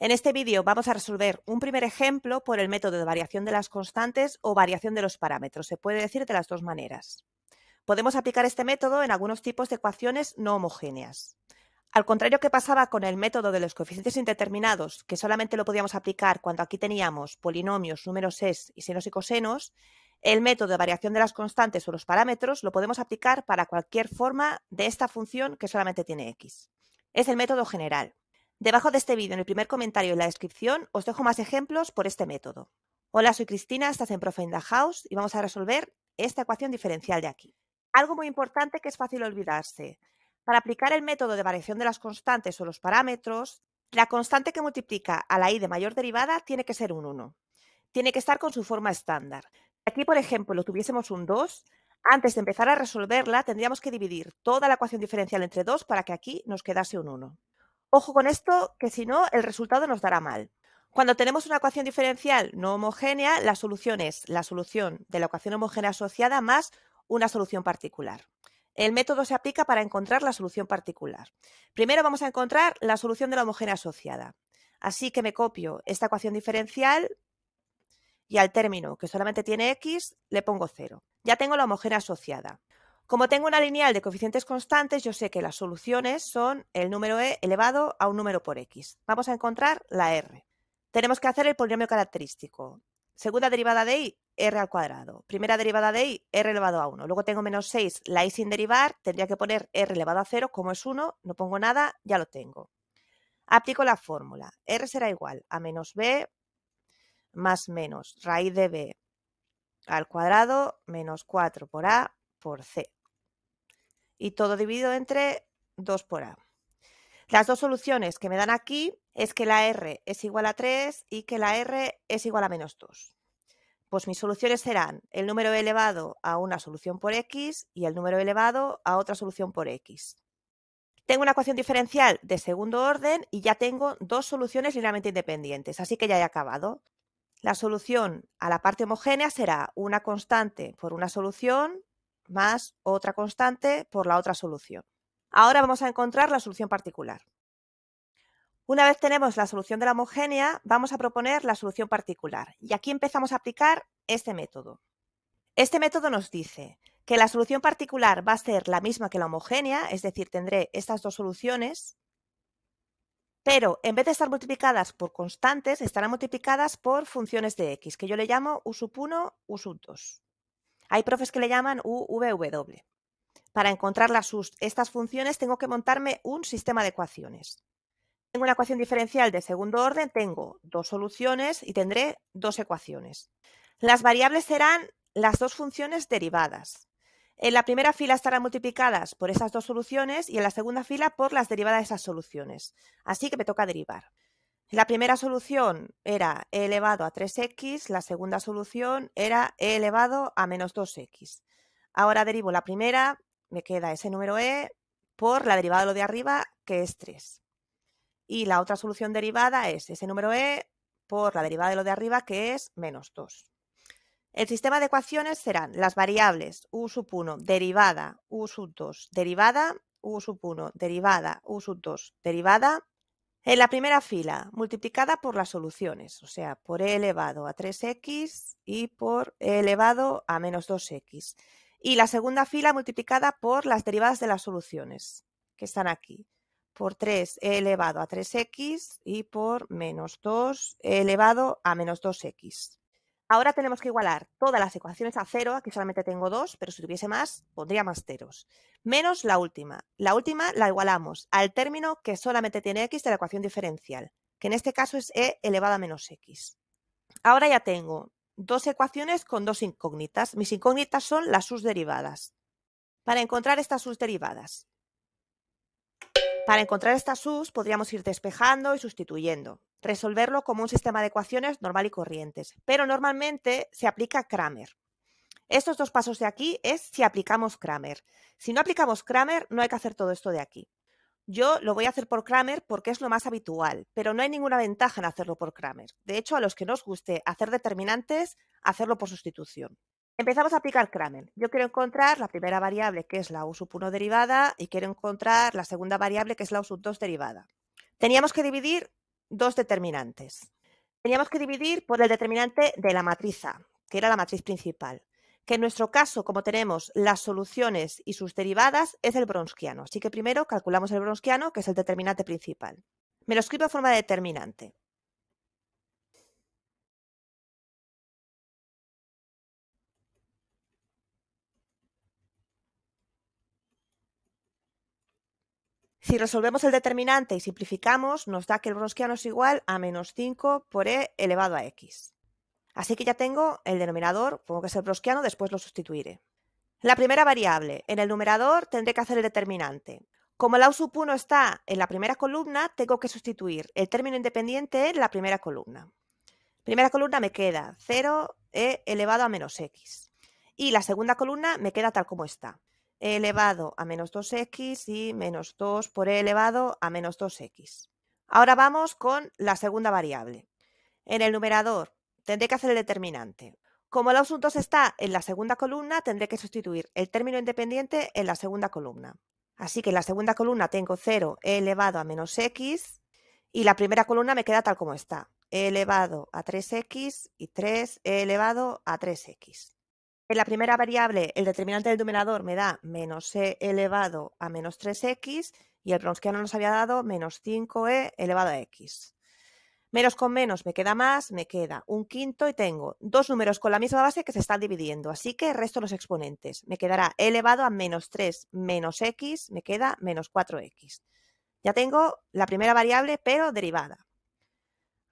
En este vídeo vamos a resolver un primer ejemplo por el método de variación de las constantes o variación de los parámetros. Se puede decir de las dos maneras. Podemos aplicar este método en algunos tipos de ecuaciones no homogéneas. Al contrario que pasaba con el método de los coeficientes indeterminados, que solamente lo podíamos aplicar cuando aquí teníamos polinomios, números es y senos y cosenos, el método de variación de las constantes o los parámetros lo podemos aplicar para cualquier forma de esta función que solamente tiene x. Es el método general. Debajo de este vídeo, en el primer comentario y en la descripción, os dejo más ejemplos por este método. Hola, soy Cristina, estás en Profenda House y vamos a resolver esta ecuación diferencial de aquí. Algo muy importante que es fácil olvidarse. Para aplicar el método de variación de las constantes o los parámetros, la constante que multiplica a la i de mayor derivada tiene que ser un 1. Tiene que estar con su forma estándar. Si aquí, por ejemplo, lo tuviésemos un 2, antes de empezar a resolverla tendríamos que dividir toda la ecuación diferencial entre 2 para que aquí nos quedase un 1. Ojo con esto, que si no, el resultado nos dará mal. Cuando tenemos una ecuación diferencial no homogénea, la solución es la solución de la ecuación homogénea asociada más una solución particular. El método se aplica para encontrar la solución particular. Primero vamos a encontrar la solución de la homogénea asociada. Así que me copio esta ecuación diferencial y al término, que solamente tiene x, le pongo 0. Ya tengo la homogénea asociada. Como tengo una lineal de coeficientes constantes, yo sé que las soluciones son el número e elevado a un número por x. Vamos a encontrar la r. Tenemos que hacer el polinomio característico. Segunda derivada de i, r al cuadrado. Primera derivada de i, r elevado a 1. Luego tengo menos 6, la i sin derivar, tendría que poner r elevado a 0, como es 1, no pongo nada, ya lo tengo. Aplico la fórmula. r será igual a menos b más menos raíz de b al cuadrado menos 4 por a por c y todo dividido entre 2 por A. Las dos soluciones que me dan aquí es que la R es igual a 3 y que la R es igual a menos 2. Pues mis soluciones serán el número elevado a una solución por x y el número elevado a otra solución por x. Tengo una ecuación diferencial de segundo orden y ya tengo dos soluciones linealmente independientes, así que ya he acabado. La solución a la parte homogénea será una constante por una solución más otra constante por la otra solución. Ahora vamos a encontrar la solución particular. Una vez tenemos la solución de la homogénea, vamos a proponer la solución particular. Y aquí empezamos a aplicar este método. Este método nos dice que la solución particular va a ser la misma que la homogénea, es decir, tendré estas dos soluciones, pero en vez de estar multiplicadas por constantes, estarán multiplicadas por funciones de x, que yo le llamo u 1, u 2. Hay profes que le llaman UVW. Para encontrar estas funciones tengo que montarme un sistema de ecuaciones. Tengo una ecuación diferencial de segundo orden, tengo dos soluciones y tendré dos ecuaciones. Las variables serán las dos funciones derivadas. En la primera fila estarán multiplicadas por esas dos soluciones y en la segunda fila por las derivadas de esas soluciones. Así que me toca derivar. La primera solución era e elevado a 3x, la segunda solución era e elevado a menos 2x. Ahora derivo la primera, me queda ese número e por la derivada de lo de arriba, que es 3. Y la otra solución derivada es ese número e por la derivada de lo de arriba, que es menos 2. El sistema de ecuaciones serán las variables u1 derivada, u2 derivada, u1 derivada, u2 derivada, en la primera fila, multiplicada por las soluciones, o sea, por e elevado a 3x y por e elevado a menos 2x. Y la segunda fila multiplicada por las derivadas de las soluciones, que están aquí, por 3 e elevado a 3x y por menos 2 e elevado a menos 2x. Ahora tenemos que igualar todas las ecuaciones a cero, aquí solamente tengo dos, pero si tuviese más, pondría más ceros, menos la última. La última la igualamos al término que solamente tiene x de la ecuación diferencial, que en este caso es e elevada a menos x. Ahora ya tengo dos ecuaciones con dos incógnitas. Mis incógnitas son las sus derivadas. Para encontrar estas sus derivadas, para encontrar estas sus podríamos ir despejando y sustituyendo resolverlo como un sistema de ecuaciones normal y corrientes, pero normalmente se aplica Kramer. Estos dos pasos de aquí es si aplicamos Kramer. Si no aplicamos Kramer, no hay que hacer todo esto de aquí. Yo lo voy a hacer por Kramer porque es lo más habitual, pero no hay ninguna ventaja en hacerlo por Kramer. De hecho, a los que nos guste hacer determinantes, hacerlo por sustitución. Empezamos a aplicar Kramer. Yo quiero encontrar la primera variable que es la U 1 derivada y quiero encontrar la segunda variable que es la U 2 derivada. Teníamos que dividir dos determinantes. Teníamos que dividir por el determinante de la matriz A, que era la matriz principal, que en nuestro caso, como tenemos las soluciones y sus derivadas, es el bronskiano Así que primero calculamos el bronskiano que es el determinante principal. Me lo escribo a forma de determinante. Si resolvemos el determinante y simplificamos, nos da que el brosquiano es igual a menos 5 por e elevado a x. Así que ya tengo el denominador, pongo que es el brosquiano, después lo sustituiré. La primera variable, en el numerador tendré que hacer el determinante. Como el U sub 1 está en la primera columna, tengo que sustituir el término independiente en la primera columna. Primera columna me queda 0 e elevado a menos x. Y la segunda columna me queda tal como está elevado a menos 2x y menos 2 por e elevado a menos 2x. Ahora vamos con la segunda variable. En el numerador tendré que hacer el determinante. Como el asunto está en la segunda columna, tendré que sustituir el término independiente en la segunda columna. Así que en la segunda columna tengo 0 e elevado a menos x y la primera columna me queda tal como está. elevado a 3x y 3 e elevado a 3x. En la primera variable, el determinante del numerador me da menos e elevado a menos 3x y el no nos había dado menos 5e elevado a x. Menos con menos me queda más, me queda un quinto y tengo dos números con la misma base que se están dividiendo, así que resto los exponentes. Me quedará elevado a menos 3 menos x, me queda menos 4x. Ya tengo la primera variable, pero derivada.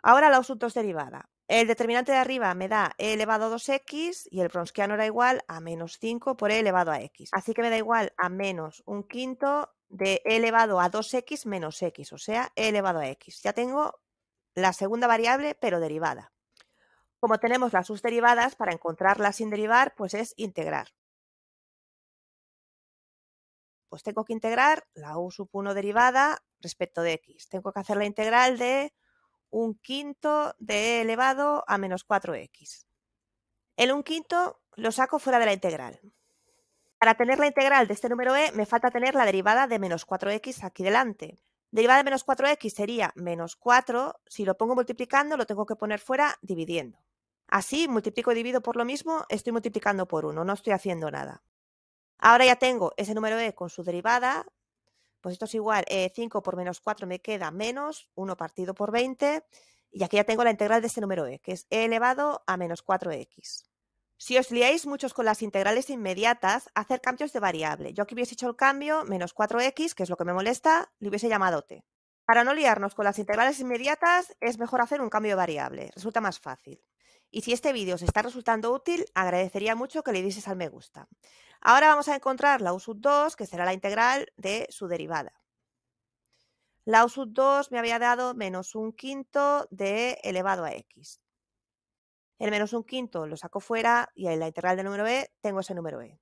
Ahora la es derivada. El determinante de arriba me da e elevado a 2x y el bronskiano era igual a menos 5 por e elevado a x. Así que me da igual a menos un quinto de e elevado a 2x menos x, o sea, e elevado a x. Ya tengo la segunda variable, pero derivada. Como tenemos las sus derivadas, para encontrarlas sin derivar, pues es integrar. Pues tengo que integrar la u sub 1 derivada respecto de x. Tengo que hacer la integral de un quinto de e elevado a menos 4x. El un quinto lo saco fuera de la integral. Para tener la integral de este número e, me falta tener la derivada de menos 4x aquí delante. Derivada de menos 4x sería menos 4. Si lo pongo multiplicando, lo tengo que poner fuera dividiendo. Así, multiplico y divido por lo mismo, estoy multiplicando por 1, no estoy haciendo nada. Ahora ya tengo ese número e con su derivada, pues esto es igual, 5 eh, por menos 4 me queda menos 1 partido por 20. Y aquí ya tengo la integral de este número e, que es e elevado a menos 4x. Si os liáis muchos con las integrales inmediatas, hacer cambios de variable. Yo aquí hubiese hecho el cambio menos 4x, que es lo que me molesta, le hubiese llamado t. Para no liarnos con las integrales inmediatas, es mejor hacer un cambio de variable. Resulta más fácil. Y si este vídeo os está resultando útil, agradecería mucho que le dices al me gusta. Ahora vamos a encontrar la U sub 2, que será la integral de su derivada. La U sub 2 me había dado menos un quinto de elevado a x. El menos un quinto lo saco fuera y en la integral del número b tengo ese número e.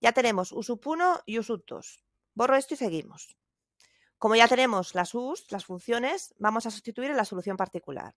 Ya tenemos u sub 1 y u sub 2. Borro esto y seguimos. Como ya tenemos las u's, las funciones, vamos a sustituir en la solución particular.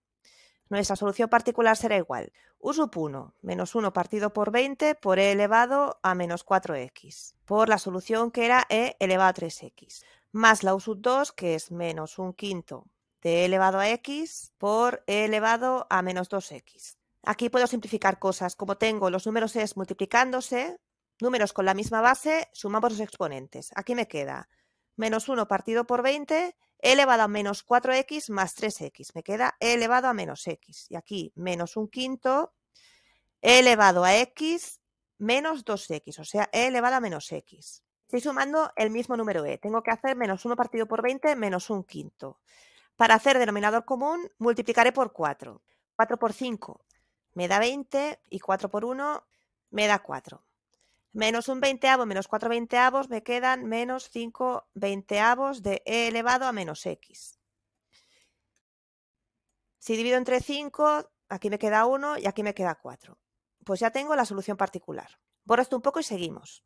Nuestra solución particular será igual. U sub 1 menos 1 partido por 20 por e elevado a menos 4x por la solución que era e elevado a 3x más la u sub 2 que es menos 1 quinto de e elevado a x por e elevado a menos 2x. Aquí puedo simplificar cosas. Como tengo los números es multiplicándose, números con la misma base, sumamos los exponentes. Aquí me queda menos 1 partido por 20 e elevado a menos 4x más 3x. Me queda e elevado a menos x. Y aquí menos un quinto elevado a x menos 2x, o sea, e elevado a menos x. Estoy sumando el mismo número e. Tengo que hacer menos 1 partido por 20 menos un quinto. Para hacer denominador común, multiplicaré por 4. 4 por 5 me da 20 y 4 por 1 me da 4. Menos un veinteavo menos cuatro veinteavos me quedan menos cinco veinteavos de e elevado a menos x. Si divido entre 5, aquí me queda 1 y aquí me queda 4. Pues ya tengo la solución particular. Borro esto un poco y seguimos.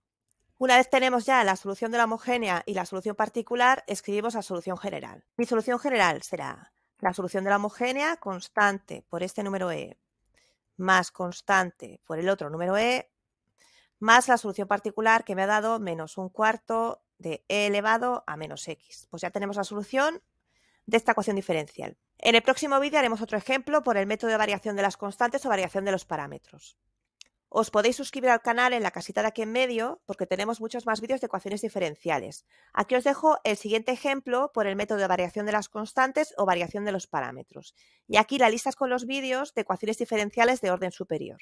Una vez tenemos ya la solución de la homogénea y la solución particular, escribimos la solución general. Mi solución general será la solución de la homogénea constante por este número E más constante por el otro número E más la solución particular que me ha dado menos un cuarto de e elevado a menos x. Pues ya tenemos la solución de esta ecuación diferencial. En el próximo vídeo haremos otro ejemplo por el método de variación de las constantes o variación de los parámetros. Os podéis suscribir al canal en la casita de aquí en medio porque tenemos muchos más vídeos de ecuaciones diferenciales. Aquí os dejo el siguiente ejemplo por el método de variación de las constantes o variación de los parámetros. Y aquí la es con los vídeos de ecuaciones diferenciales de orden superior.